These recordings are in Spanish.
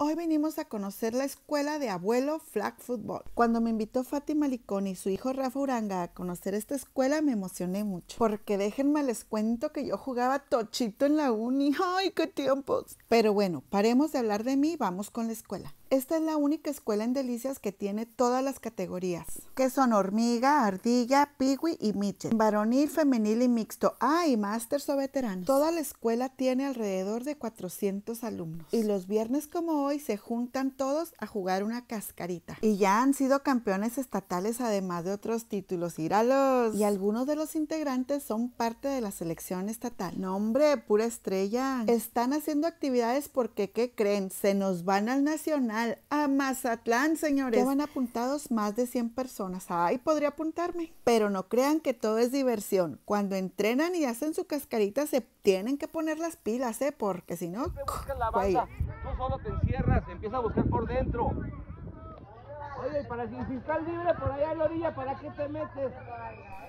Hoy venimos a conocer la escuela de abuelo flag football. Cuando me invitó Fátima Licón y su hijo Rafa Uranga a conocer esta escuela me emocioné mucho, porque déjenme les cuento que yo jugaba tochito en la uni. ¡Ay, qué tiempos! Pero bueno, paremos de hablar de mí, vamos con la escuela. Esta es la única escuela en Delicias que tiene todas las categorías, que son hormiga, ardilla, pigui y miche, varonil, femenil y mixto, ah, y masters o veteranos. Toda la escuela tiene alrededor de 400 alumnos. Y los viernes como hoy y se juntan todos a jugar una cascarita. Y ya han sido campeones estatales además de otros títulos. ¡Íralos! Y algunos de los integrantes son parte de la selección estatal. No, hombre, pura estrella. Están haciendo actividades porque, ¿qué creen? Se nos van al nacional, a Mazatlán, señores. Llevan apuntados más de 100 personas. Ay, podría apuntarme. Pero no crean que todo es diversión. Cuando entrenan y hacen su cascarita se tienen que poner las pilas, ¿eh? Porque si no solo te encierras, empieza a buscar por dentro. Oye, para si, si estás libre por allá a la orilla, ¿para qué te metes?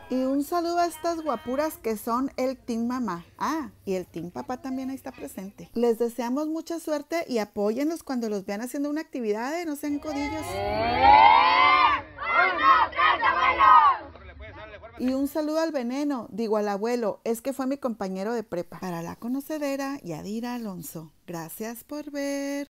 Y un saludo a estas guapuras que son el Team Mamá. Ah, y el Team Papá también ahí está presente. Les deseamos mucha suerte y apóyenlos cuando los vean haciendo una actividad, de no sean codillos. ¡Eh! Y un saludo al veneno, digo al abuelo, es que fue mi compañero de prepa. Para la conocedera, Yadira Alonso. Gracias por ver.